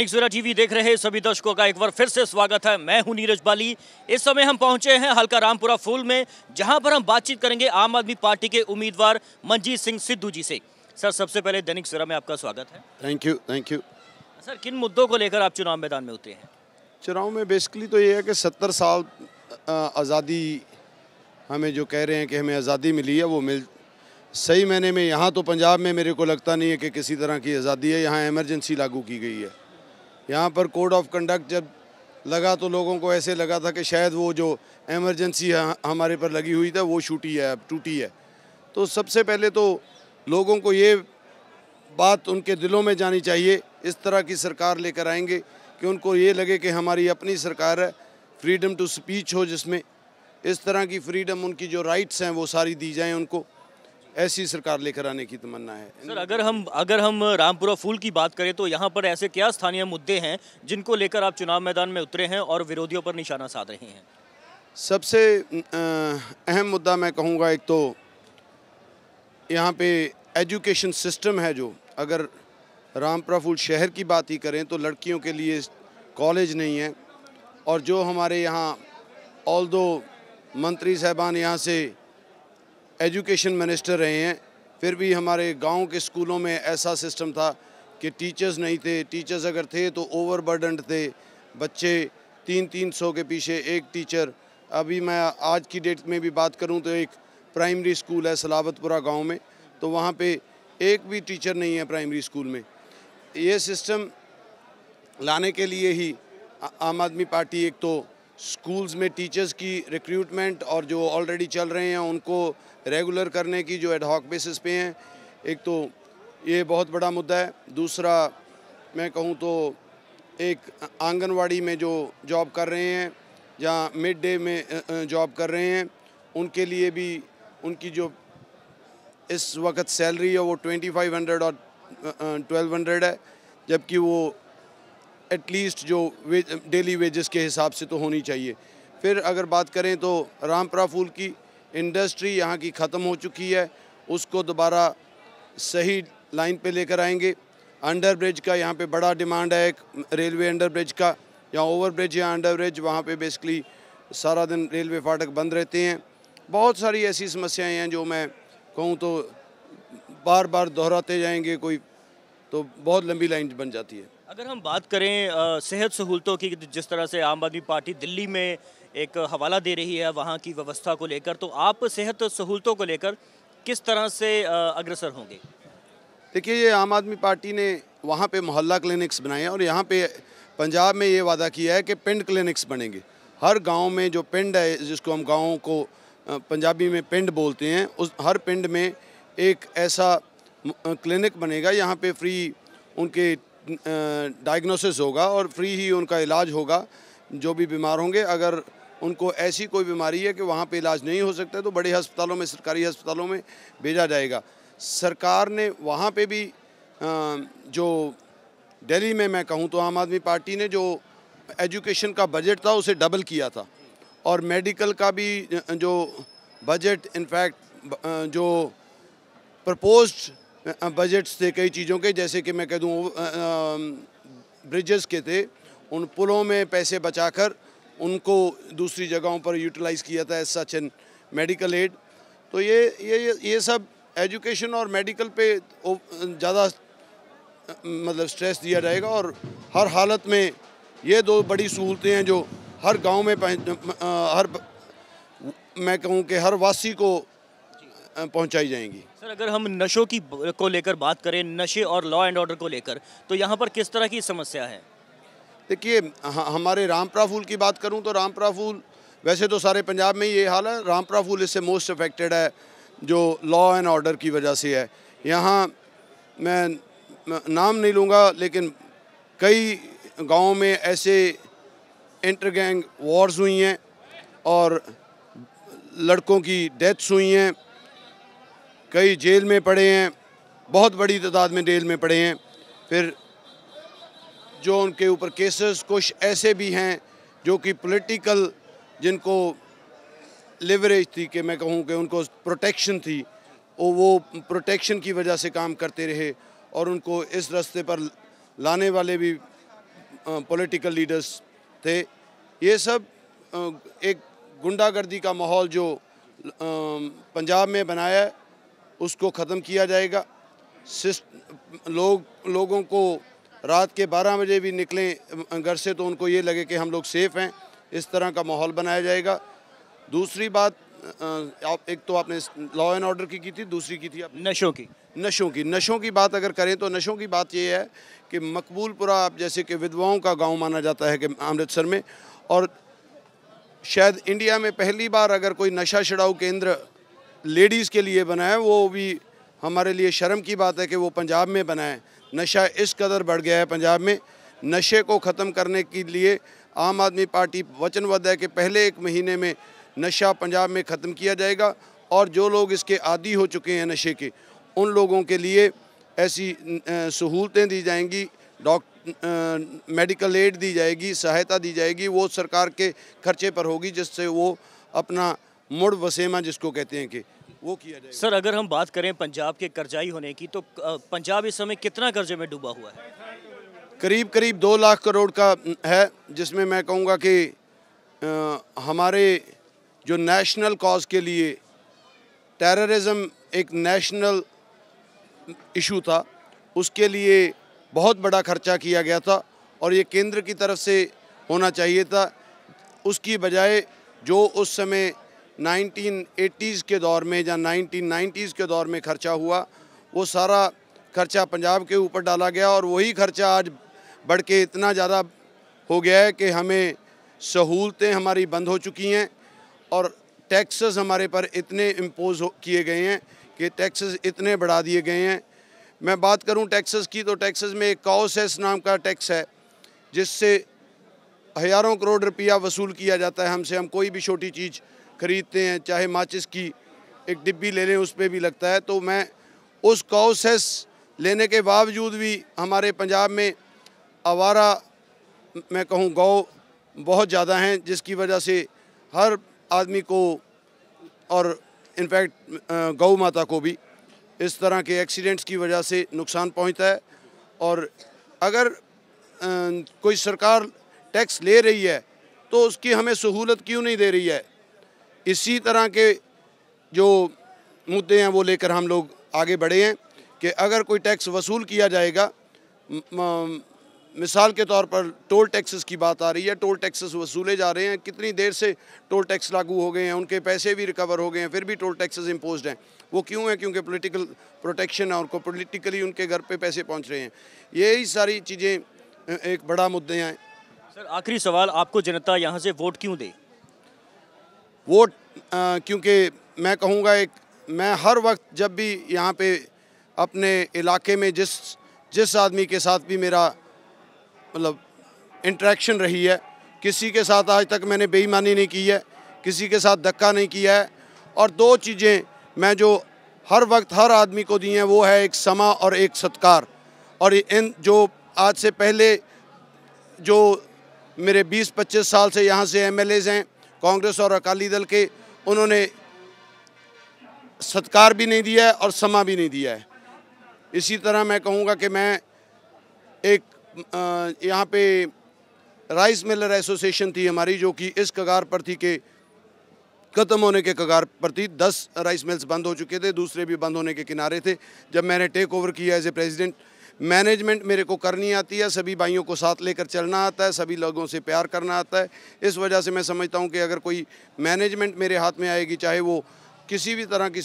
दैनिक सवेरा टीवी देख रहे सभी दर्शकों का एक बार फिर से स्वागत है मैं हूं नीरज बाली इस समय हम पहुंचे हैं हल्का रामपुरा फूल में जहां पर हम बातचीत करेंगे आम आदमी पार्टी के उम्मीदवार मंजीत सिंह सिद्धू जी से सर सबसे पहले दैनिक सवेरा में आपका स्वागत है thank you thank you sir किन मुद्दों को लेकर आप चुनाव मैदान में उतरे हैं चुनाव में बेसिकली तो ये है कि सत्तर साल आज़ादी हमें जो कह रहे हैं कि हमें आज़ादी मिली है वो मिल सही मैंने में यहाँ तो पंजाब में मेरे को लगता नहीं है कि किसी तरह की आज़ादी है यहाँ एमरजेंसी लागू की गई है यहाँ पर कोड ऑफ कंडक्ट जब लगा तो लोगों को ऐसे लगा था कि शायद वो जो एमरजेंसी हमारे पर लगी हुई था वो छूटी है अब टूटी है तो सबसे पहले तो लोगों को ये बात उनके दिलों में जानी चाहिए इस तरह की सरकार लेकर आएंगे कि उनको ये लगे कि हमारी अपनी सरकार है फ्रीडम टू स्पीच हो जिसमें इस तरह की फ्रीडम उनकी जो राइट्स हैं वो सारी दी जाएँ उनको ऐसी सरकार लेकर आने की तमन्ना है सर अगर हम अगर हम रामपुरा फूल की बात करें तो यहाँ पर ऐसे क्या स्थानीय मुद्दे हैं जिनको लेकर आप चुनाव मैदान में उतरे हैं और विरोधियों पर निशाना साध रहे हैं सबसे अहम मुद्दा मैं कहूँगा एक तो यहाँ पे एजुकेशन सिस्टम है जो अगर रामपुरा फूल शहर की बात ही करें तो लड़कियों के लिए कॉलेज नहीं है और जो हमारे यहाँ ऑल दो मंत्री साहबान यहाँ से एजुकेशन मिनिस्टर रहे हैं फिर भी हमारे गांव के स्कूलों में ऐसा सिस्टम था कि टीचर्स नहीं थे टीचर्स अगर थे तो ओवर थे बच्चे तीन तीन सौ के पीछे एक टीचर अभी मैं आज की डेट में भी बात करूं तो एक प्राइमरी स्कूल है सलावतपुरा गांव में तो वहां पे एक भी टीचर नहीं है प्राइमरी स्कूल में ये सिस्टम लाने के लिए ही आम आदमी पार्टी एक तो स्कूल्स में टीचर्स की रिक्रूटमेंट और जो ऑलरेडी चल रहे हैं उनको रेगुलर करने की जो एडहॉक बेसिस पे हैं एक तो ये बहुत बड़ा मुद्दा है दूसरा मैं कहूँ तो एक आंगनवाड़ी में जो जॉब कर रहे हैं या मिड डे में जॉब कर रहे हैं उनके लिए भी उनकी जो इस वक्त सैलरी है वो ट्वेंटी फाइव हंड्रेड और ट्वेल्व हंड्रेड है जबकि वो एटलीस्ट जो वे, डेली वेजेस के हिसाब से तो होनी चाहिए फिर अगर बात करें तो रामपुरा फूल की इंडस्ट्री यहाँ की ख़त्म हो चुकी है उसको दोबारा सही लाइन पे लेकर आएंगे अंडर ब्रिज का यहाँ पे बड़ा डिमांड है एक रेलवे अंडर ब्रिज का या ओवर ब्रिज या अंडर ब्रिज वहाँ पे बेसिकली सारा दिन रेलवे फाटक बंद रहते हैं बहुत सारी ऐसी समस्याएं हैं जो मैं कहूँ तो बार बार दोहराते जाएंगे कोई तो बहुत लंबी लाइन बन जाती है अगर हम बात करें सेहत सहूलतों की जिस तरह से आम आदमी पार्टी दिल्ली में एक हवाला दे रही है वहाँ की व्यवस्था को लेकर तो आप सेहत सहूलतों को लेकर किस तरह से अग्रसर होंगे देखिए ये आम आदमी पार्टी ने वहाँ पे मोहल्ला क्लिनिक्स बनाए हैं और यहाँ पे पंजाब में ये वादा किया है कि पिंड क्लिनिक्स बनेंगे हर गांव में जो पिंड है जिसको हम गाँव को पंजाबी में पिंड बोलते हैं उस हर पिंड में एक ऐसा क्लिनिक बनेगा यहाँ पे फ्री उनके डायग्नोसिस होगा और फ्री ही उनका इलाज होगा जो भी बीमार होंगे अगर उनको ऐसी कोई बीमारी है कि वहाँ पे इलाज नहीं हो सकता तो बड़े अस्पतालों में सरकारी अस्पतालों में भेजा जाएगा सरकार ने वहाँ पे भी जो दिल्ली में मैं कहूँ तो आम आदमी पार्टी ने जो एजुकेशन का बजट था उसे डबल किया था और मेडिकल का भी जो बजट इनफैक्ट जो प्रपोज्ड बजट्स थे कई चीज़ों के जैसे कि मैं कह दूँ ब्रिजेस के थे उन पुलों में पैसे बचाकर उनको दूसरी जगहों पर यूटिलाइज़ किया था as such and medical aid तो ये ये ये सब एजुकेशन और मेडिकल पे ज़्यादा मतलब स्ट्रेस दिया जाएगा और हर हालत में ये दो बड़ी सहूलतें हैं जो हर गांव में हर मैं कहूँ कि हर वासी को पहुंचाई जाएंगी सर अगर हम नशों की को लेकर बात करें नशे और लॉ एंड ऑर्डर को लेकर तो यहाँ पर किस तरह की समस्या है देखिए हमारे रामपुरा फूल की बात करूँ तो रामपुरा फूल वैसे तो सारे पंजाब में ही ये हाल है रामपुरा फूल इससे मोस्ट अफेक्टेड है जो लॉ एंड ऑर्डर की वजह से है यहाँ मैं नाम नहीं लूँगा लेकिन कई गाँव में ऐसे इंटर गैंग वॉर्स हुई हैं और लड़कों की डेथ्स हुई हैं कई जेल में पड़े हैं बहुत बड़ी तादाद में जेल में पड़े हैं फिर जो उनके ऊपर केसेस कुछ ऐसे भी हैं जो कि पॉलिटिकल जिनको लेवरेज थी कि मैं कहूँ कि उनको प्रोटेक्शन थी और वो प्रोटेक्शन की वजह से काम करते रहे और उनको इस रास्ते पर लाने वाले भी पॉलिटिकल लीडर्स थे ये सब एक गुंडागर्दी का माहौल जो पंजाब में बनाया है उसको ख़त्म किया जाएगा लोग लोगों को रात के 12 बजे भी निकलें घर से तो उनको ये लगे कि हम लोग सेफ़ हैं इस तरह का माहौल बनाया जाएगा दूसरी बात आप एक तो आपने लॉ एंड ऑर्डर की की थी दूसरी की थी आप नशों की नशों की नशों की बात अगर करें तो नशों की बात ये है कि मकबूलपुरा आप जैसे कि विधवाओं का गांव माना जाता है कि अमृतसर में और शायद इंडिया में पहली बार अगर कोई नशा छिड़ाऊ केंद्र लेडीज़ के लिए बनाए वो भी हमारे लिए शर्म की बात है कि वो पंजाब में बनाए नशा इस कदर बढ़ गया है पंजाब में नशे को ख़त्म करने के लिए आम आदमी पार्टी वचनबद्ध है कि पहले एक महीने में नशा पंजाब में ख़त्म किया जाएगा और जो लोग इसके आदि हो चुके हैं नशे के उन लोगों के लिए ऐसी सहूलतें दी जाएंगी डॉक् मेडिकल एड दी जाएगी सहायता दी जाएगी वो सरकार के खर्चे पर होगी जिससे वो अपना मुड़ वसेमा जिसको कहते हैं कि वो किया जाए सर अगर हम बात करें पंजाब के कर्जाई होने की तो पंजाब इस समय कितना कर्जे में डूबा हुआ है करीब करीब दो लाख करोड़ का है जिसमें मैं कहूँगा कि आ, हमारे जो नेशनल कॉज के लिए टेररिज्म एक नेशनल इशू था उसके लिए बहुत बड़ा खर्चा किया गया था और ये केंद्र की तरफ से होना चाहिए था उसकी बजाय जो उस समय 1980s के दौर में या 1990s के दौर में खर्चा हुआ वो सारा खर्चा पंजाब के ऊपर डाला गया और वही खर्चा आज बढ़ के इतना ज़्यादा हो गया है कि हमें सहूलतें हमारी बंद हो चुकी हैं और टैक्सेस हमारे पर इतने इम्पोज किए गए हैं कि टैक्सेस इतने बढ़ा दिए गए हैं मैं बात करूं टैक्सेस की तो टैक्सेस में एक काउसेस नाम का टैक्स है जिससे हज़ारों करोड़ रुपया वसूल किया जाता है हमसे हम कोई भी छोटी चीज़ खरीदते हैं चाहे माचिस की एक डिब्बी ले लें उस पर भी लगता है तो मैं उस कॉसेस लेने के बावजूद भी हमारे पंजाब में आवारा मैं कहूँ गौ बहुत ज़्यादा हैं जिसकी वजह से हर आदमी को और इनफैक्ट गौ माता को भी इस तरह के एक्सीडेंट्स की वजह से नुकसान पहुँचता है और अगर कोई सरकार टैक्स ले रही है तो उसकी हमें सहूलत क्यों नहीं दे रही है इसी तरह के जो मुद्दे हैं वो लेकर हम लोग आगे बढ़े हैं कि अगर कोई टैक्स वसूल किया जाएगा मिसाल के तौर पर टोल टैक्सेस की बात आ रही है टोल टैक्सेस वसूले जा रहे हैं कितनी देर से टोल टैक्स लागू हो गए हैं उनके पैसे भी रिकवर हो गए हैं फिर भी टोल टैक्सेस इम्पोज हैं वो क्यों है क्योंकि पॉलिटिकल प्रोटेक्शन है उनको पॉलिटिकली उनके घर पे पैसे पहुंच रहे हैं यही सारी चीज़ें एक बड़ा मुद्दे हैं सर आखिरी सवाल आपको जनता यहाँ से वोट क्यों दे वो क्योंकि मैं कहूँगा एक मैं हर वक्त जब भी यहाँ पे अपने इलाके में जिस जिस आदमी के साथ भी मेरा मतलब इंट्रैक्शन रही है किसी के साथ आज तक मैंने बेईमानी नहीं की है किसी के साथ धक्का नहीं किया है और दो चीज़ें मैं जो हर वक्त हर आदमी को दी हैं वो है एक समा और एक सत्कार और इन जो आज से पहले जो मेरे 20-25 साल से यहाँ से एम हैं कांग्रेस और अकाली दल के उन्होंने सत्कार भी नहीं दिया है और समा भी नहीं दिया है इसी तरह मैं कहूँगा कि मैं एक यहाँ पे राइस मिलर एसोसिएशन थी हमारी जो कि इस कगार पर थी कि ख़त्म होने के कगार पर थी दस राइस मिल्स बंद हो चुके थे दूसरे भी बंद होने के किनारे थे जब मैंने टेक ओवर किया एज ए प्रेजिडेंट मैनेजमेंट मेरे को करनी आती है सभी भाइयों को साथ लेकर चलना आता है सभी लोगों से प्यार करना आता है इस वजह से मैं समझता हूँ कि अगर कोई मैनेजमेंट मेरे हाथ में आएगी चाहे वो किसी भी तरह की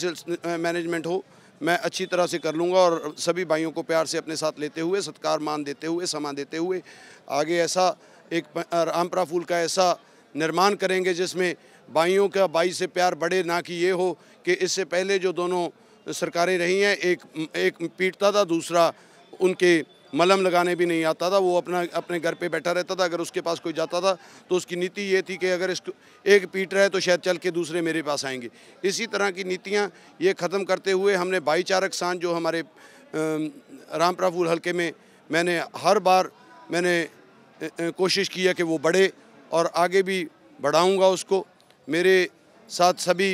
मैनेजमेंट हो मैं अच्छी तरह से कर लूँगा और सभी भाइयों को प्यार से अपने साथ लेते हुए सत्कार मान देते हुए समा देते हुए आगे ऐसा एक रामपरा फूल का ऐसा निर्माण करेंगे जिसमें भाइयों का भाई से प्यार बढ़े ना कि ये हो कि इससे पहले जो दोनों सरकारें रही हैं एक एक पीटता था दूसरा उनके मलम लगाने भी नहीं आता था वो अपना अपने घर पे बैठा रहता था अगर उसके पास कोई जाता था तो उसकी नीति ये थी कि अगर इसको एक पीट रहा है तो शायद चल के दूसरे मेरे पास आएंगे इसी तरह की नीतियाँ ये ख़त्म करते हुए हमने भाईचारक सान जो हमारे रामप्रापुर हल्के में मैंने हर बार मैंने कोशिश की है कि वो बढ़े और आगे भी बढ़ाऊँगा उसको मेरे साथ सभी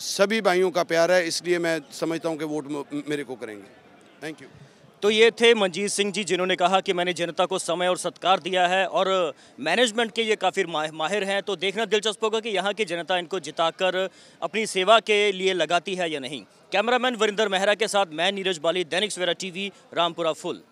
सभी भाइयों का प्यार है इसलिए मैं समझता हूँ कि वोट मेरे को करेंगे थैंक यू तो ये थे मंजीत सिंह जी जिन्होंने कहा कि मैंने जनता को समय और सत्कार दिया है और मैनेजमेंट के ये काफ़ी माहिर हैं तो देखना दिलचस्प होगा कि यहाँ की जनता इनको जिताकर अपनी सेवा के लिए लगाती है या नहीं कैमरामैन वरिंदर मेहरा के साथ मैं नीरज बाली दैनिक सवेरा टीवी रामपुरा फुल